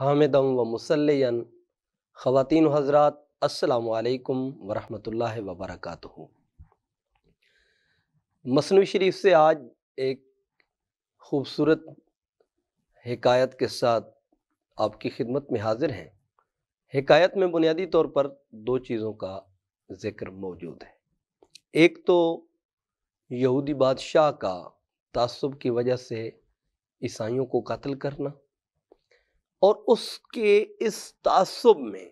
हामिदम व मुसलन ख़वान हज़रात असलकम वरहमल वबरक मसनू शरीफ से आज एक ख़ूबसूरत हकायत के साथ आपकी खिदमत में हाजिर हैं हकायत में बुनियादी तौर पर दो चीज़ों का ज़िक्र मौजूद है एक तो यहूदी बादशाह का तसब की वजह से ईसाइयों को कत्ल करना और उसके इस तासुब में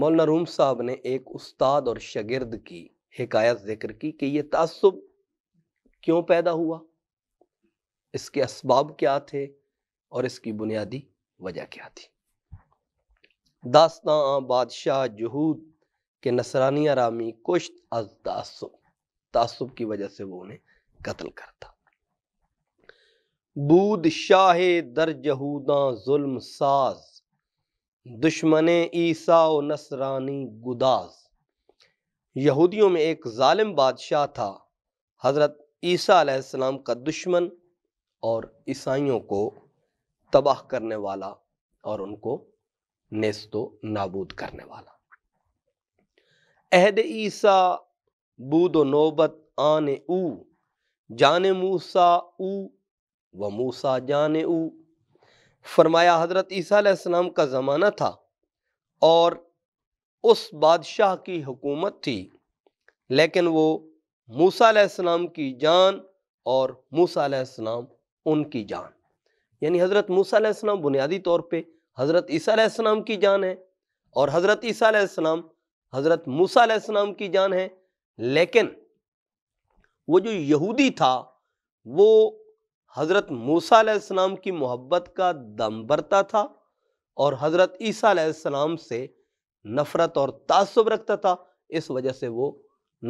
मौलाना रूम साहब ने एक उस्ताद और शगिर्द की हिकायत जिक्र की कि ये तासुब क्यों पैदा हुआ इसके इसबाब क्या थे और इसकी बुनियादी वजह क्या थी दास्ता बादशाह जहूद के नसरानिया रामी कुश्त अज तासुब तासुब की वजह से वो उन्हें कत्ल करता बूद शाह दर जहूदा जुल्म साज दुश्मन ईसा व नसरानी गुदाज यहूदियों में एक ालिम बादशाह था हज़रत ईसा का दुश्मन और ईसाइयों को तबाह करने वाला और उनको नेस्तो नाबूद करने वाला अहद ईसा बूद नौबत आने ऊ जान मूसा ऊ व मूसा जान ऊ फरमाया हज़रत ईसीम का ज़माना था और उस बादशाह की हुकूमत थी लेकिन वो मूसा की जान और मूसम उनकी जान यानी हज़रत मूसा बुनियादी तौर पे हज़रत ईसीम की जान है और हज़रत ईसीम हज़रत सलाम की जान है लेकिन वो जो यहूदी था वो हज़रत मूसा की मोहब्बत का दम बरता था और हज़रत ईसा से नफ़रत और तसब रखता था इस वजह से वो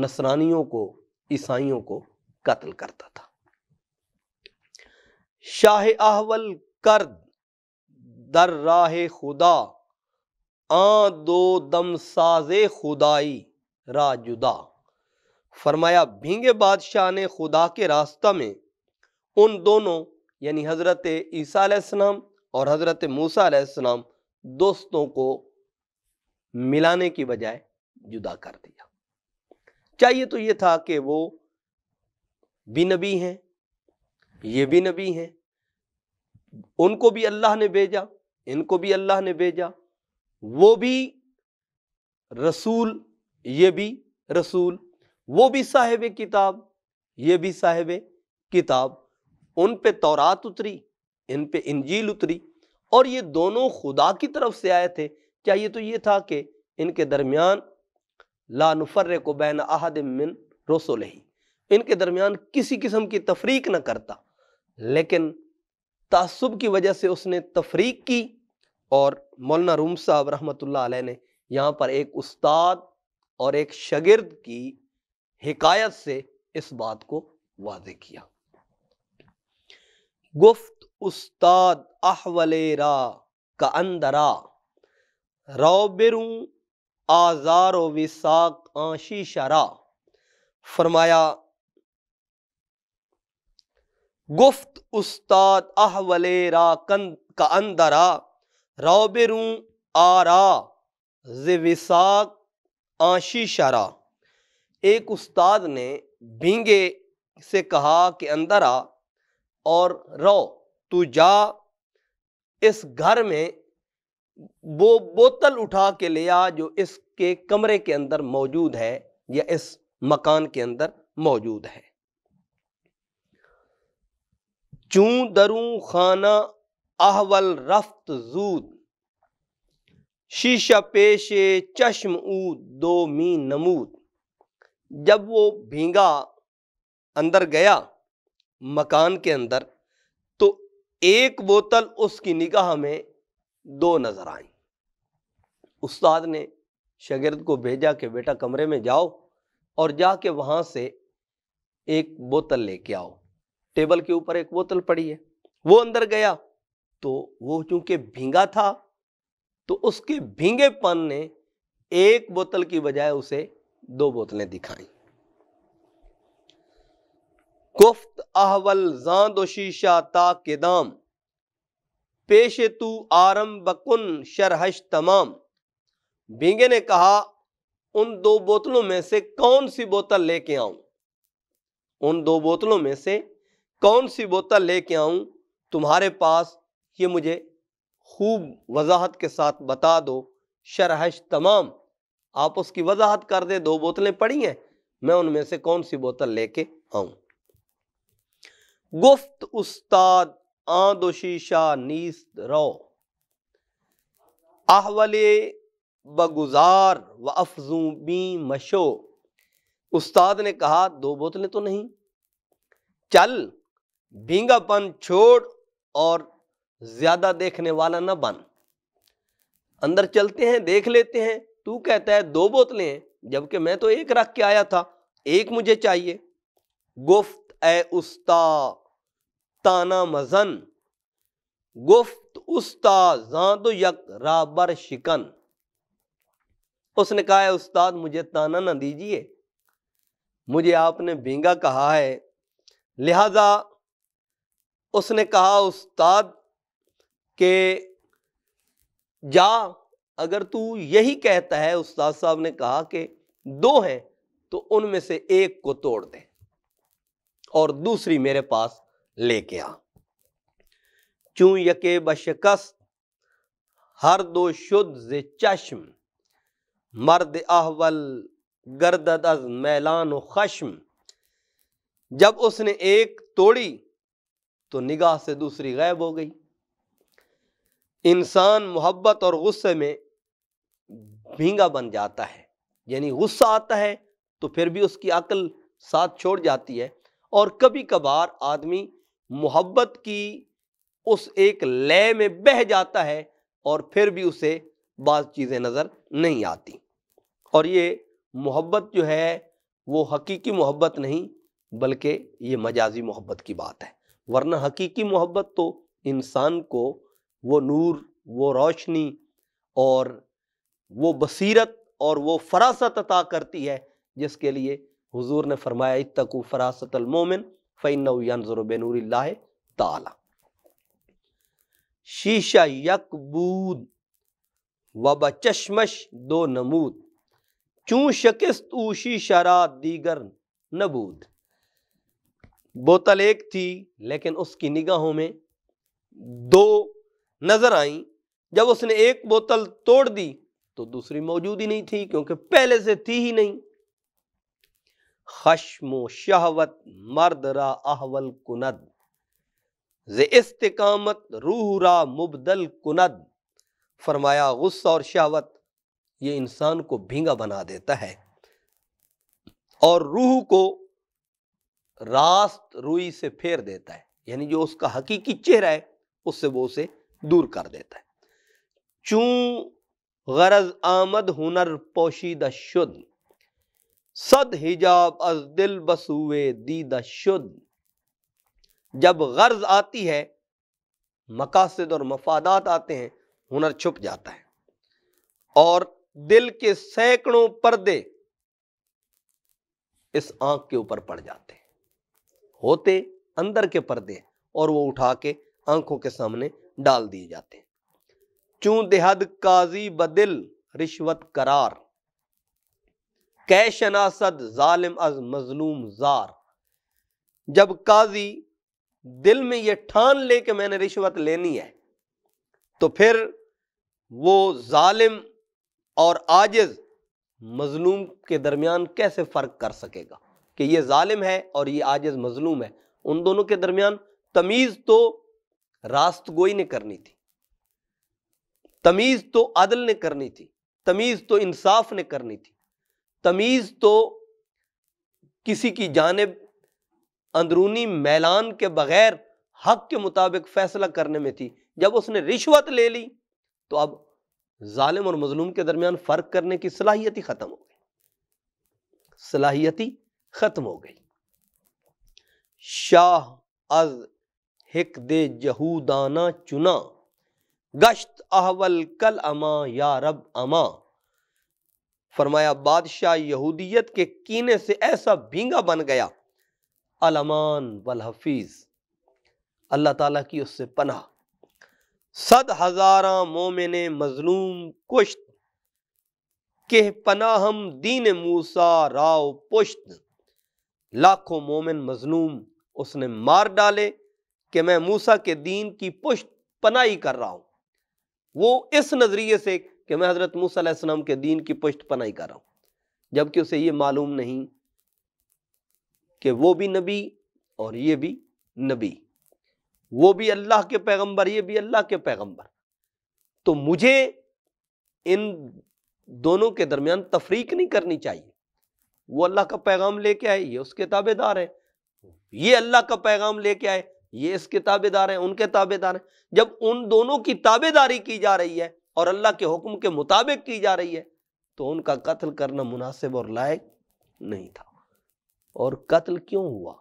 नसरानियों को ईसाइयों को कत्ल करता था शाह अहवल कर दर राह खुदा आ दो दम साजे खुदाई राजुदा फरमाया भींगे बादशाह ने खुदा के रास्ता में उन दोनों यानी हज़रत ईसा और हज़रत मूसा दोस्तों को मिलाने की बजाय जुदा कर दिया चाहिए तो ये था कि वो भी नबी हैं ये भी नबी हैं उनको भी अल्लाह ने भेजा इनको भी अल्लाह ने भेजा वो भी रसूल ये भी रसूल वो भी साहेब किताब ये भी साहेब किताब उन पे तौरात उतरी इन पे इंजील उतरी और ये दोनों खुदा की तरफ से आए थे चाहिए तो ये था कि इनके दरमियान लानफर को बैन आहद मिन रोसो लही इनके दरमियान किसी किस्म की तफरीक न करता लेकिन तसब की वजह से उसने तफरीक की और मौलाना रूम साहब रहमत ने यहाँ पर एक उस्ताद और एक शगिर्द की हिकायत से इस बात को वाज किया गुफ्त उस्ताद अहवलेरा का अंदरा रोबिरूँ आज़ार विसाक आशी शरा फरमाया गुफ्त उस्ताद अहवलेरा कंद का अंदरा रोबिरूँ आरा विसाक आशी शरा एक उस्ताद ने भींगे से कहा कि अंदरा और रो तू जा इस घर में वो बोतल उठा के ले आ जो इसके कमरे के अंदर मौजूद है या इस मकान के अंदर मौजूद है चू दरू खाना अहवल रफ्त जूद शीशा पेशे चश्म ऊद दो मी नमूद जब वो भींगा अंदर गया मकान के अंदर तो एक बोतल उसकी निगाह में दो नजर आई उस्ताद ने शगिर्द को भेजा कि बेटा कमरे में जाओ और जाके वहां से एक बोतल लेके आओ टेबल के ऊपर एक बोतल पड़ी है वो अंदर गया तो वो चूंकि भींगा था तो उसके भींगेपन ने एक बोतल की बजाय उसे दो बोतलें दिखाई गुफ्त अहवल जांद शीशा ता के दाम पेश तू आरम बकुन शरहश तमाम बिंगे ने कहा उन दो बोतलों में से कौन सी बोतल लेके आऊं उन दो बोतलों में से कौन सी बोतल लेके आऊं तुम्हारे पास ये मुझे खूब वजाहत के साथ बता दो शरहश तमाम आप उसकी वजाहत कर दे दो बोतलें पड़ी हैं मैं उनमें से कौन सी बोतल लेके आऊं गुफ्त उस्ताद आंदो शीशा नीस्त रो आहवले बगुजार व अफजू बी मशो उस्ताद ने कहा दो बोतलें तो नहीं चल भींगापन छोड़ और ज्यादा देखने वाला ना बन अंदर चलते हैं देख लेते हैं तू कहता है दो बोतलें जबकि मैं तो एक रख के आया था एक मुझे चाहिए गुफ्त ए उस्ता ताना मजन गुफ्त उस्ता तो यक राबर शिकन उसने कहा उस्ताद मुझे ताना ना दीजिए मुझे आपने भींगा कहा है लिहाजा उसने कहा उस्ताद के जा अगर तू यही कहता है उस्ताद साहब ने कहा कि दो हैं तो उनमें से एक को तोड़ दे और दूसरी मेरे पास लेके आ चूं यके बशकस्त हर दो शुद्ध चश्म मर्द अहवल गर्द अज मैलान खश्म जब उसने एक तोड़ी तो निगाह से दूसरी गायब हो गई इंसान मोहब्बत और गुस्से में भींगा बन जाता है यानी गुस्सा आता है तो फिर भी उसकी अकल साथ छोड़ जाती है और कभी कभार आदमी मोहब्बत की उस एक लय में बह जाता है और फिर भी उसे बाज़ चीज़ें नज़र नहीं आती और ये मोहब्बत जो है वो हकीकी मोहब्बत नहीं बल्कि ये मजाजी मोहब्बत की बात है वरना हकीकी मोहब्बत तो इंसान को वो नूर वो रोशनी और वो बसीरत और वो फरासत अता करती है जिसके लिए हुजूर ने फरमाया इतकू फरासतमोमिन फ़ैनजर बेनूर ताला शीशा यकबूद वब चश्मश दो नमूद चूँ शकस्त ऊशी शरात दीगर नबूद बोतल एक थी लेकिन उसकी निगाहों में दो नज़र आई जब उसने एक बोतल तोड़ दी तो दूसरी मौजूद ही नहीं थी क्योंकि पहले से थी ही नहीं खशमो शहवत मर्द रा अहवल कुनद ज इस्तकामत रूह रा मुबदल कुनद फरमाया गुस्सा और शहवत ये इंसान को भींगा बना देता है और रूह को रास्त रूई से फेर देता है यानी जो उसका हकीकी चेहरा है उससे वो उसे दूर कर देता है चूं गरज आमद हुनर पोशीदा शुद्ध सद हिजाब अज दिल बसुए दीद शुद्ध जब गर्ज आती है मकासद और मफादात आते हैं हुनर छुप जाता है और दिल के सैकड़ों पर्दे इस आंख के ऊपर पड़ जाते हैं होते अंदर के पर्दे और वो उठा के आंखों के सामने डाल दिए जाते हैं चूं देहद काजी बदिल रिश्वत करार कै शनासद अज मजलूम जार जब काजी दिल में यह ठान ले कि मैंने रिश्वत लेनी है तो फिर वो ालिम और आजिज मजलूम के दरमियान कैसे फ़र्क कर सकेगा कि ये ालिम है और ये आजिज मजलूम है उन दोनों के दरमियान तमीज़ तो रास्त गोई ने करनी थी तमीज़ तो अदल ने करनी थी तमीज़ तो इंसाफ ने करनी थी तमीज़ तो किसी की जानब अंदरूनी मैलान के बग़ैर हक के मुताबिक फ़ैसला करने में थी जब उसने रिश्वत ले ली तो अब ालिम और मजलूम के दरमियान फ़र्क करने की सलाहियत ही ख़त्म हो गई सलाहियत ही ख़त्म हो गई शाह अज हिक दे जहूदाना चुना गश्त अहवल कल अमा या रब अमा फरमाया बादशाह यहूदियत के कीने से ऐसा भींगा बन गया अलमान वल हफीज अल्लाह ताला की उससे पनाह सद हज़ारा मोमिन मजलूम कुश्त के पनाहम दीन मूसा राव पुश्त लाखों मोमिन मजलूम उसने मार डाले कि मैं मूसा के दीन की पुश्त पनाही कर रहा हूं वो इस नज़रिए से कि मैं हज़रत मूसम के दीन की पुष्ट पनाई कर रहा हूँ जबकि उसे ये मालूम नहीं कि वो भी नबी और ये भी नबी वो भी अल्लाह के पैगंबर ये भी अल्लाह के पैगंबर तो मुझे इन दोनों के दरमियान तफरीक नहीं करनी चाहिए वो अल्लाह का पैगाम लेके आए ये उसके ताबेदार है ये अल्लाह का पैगाम लेके आए ये इसके ताबेदार हैं उनके ताबेदार हैं जब उन दोनों की ताबेदारी की जा रही है और अल्लाह के हुक्म के मुताबिक की जा रही है तो उनका कत्ल करना मुनासिब और लायक नहीं था और कत्ल क्यों हुआ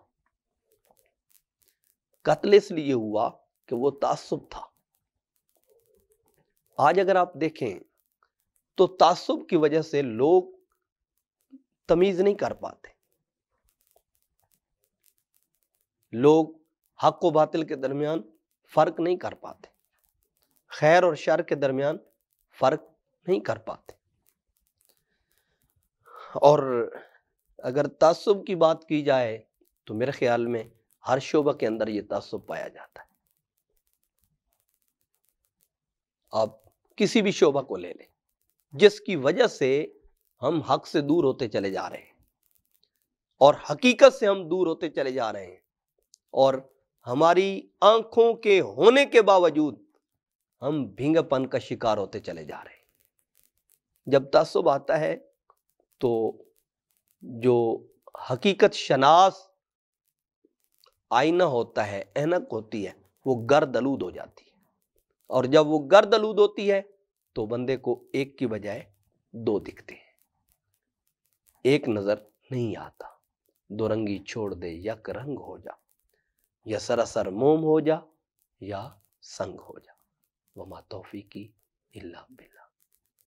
कत्ल इसलिए हुआ कि वो तासुब था आज अगर आप देखें तो तासुब की वजह से लोग तमीज नहीं कर पाते लोग हक व बातिल के दरमियान फर्क नहीं कर पाते खैर और शर के दरमियान फ़र्क नहीं कर पाते और अगर तसब की बात की जाए तो मेरे ख्याल में हर शोबा के अंदर ये तसब पाया जाता है आप किसी भी शोबा को ले लें जिसकी वजह से हम हक से दूर होते चले जा रहे हैं और हकीकत से हम दूर होते चले जा रहे हैं और हमारी आंखों के होने के बावजूद हम भींगपन का शिकार होते चले जा रहे जब तसब आता है तो जो हकीकत शनास आईना होता है एनक होती है वो गर्द आलूद हो जाती है और जब वो गर्द आलूद होती है तो बंदे को एक की बजाय दो दिखते हैं एक नज़र नहीं आता दो रंगी छोड़ दे यक रंग हो जा या सरासर मोम हो जा या संग हो जा वमा तोफ़ी की इल्ला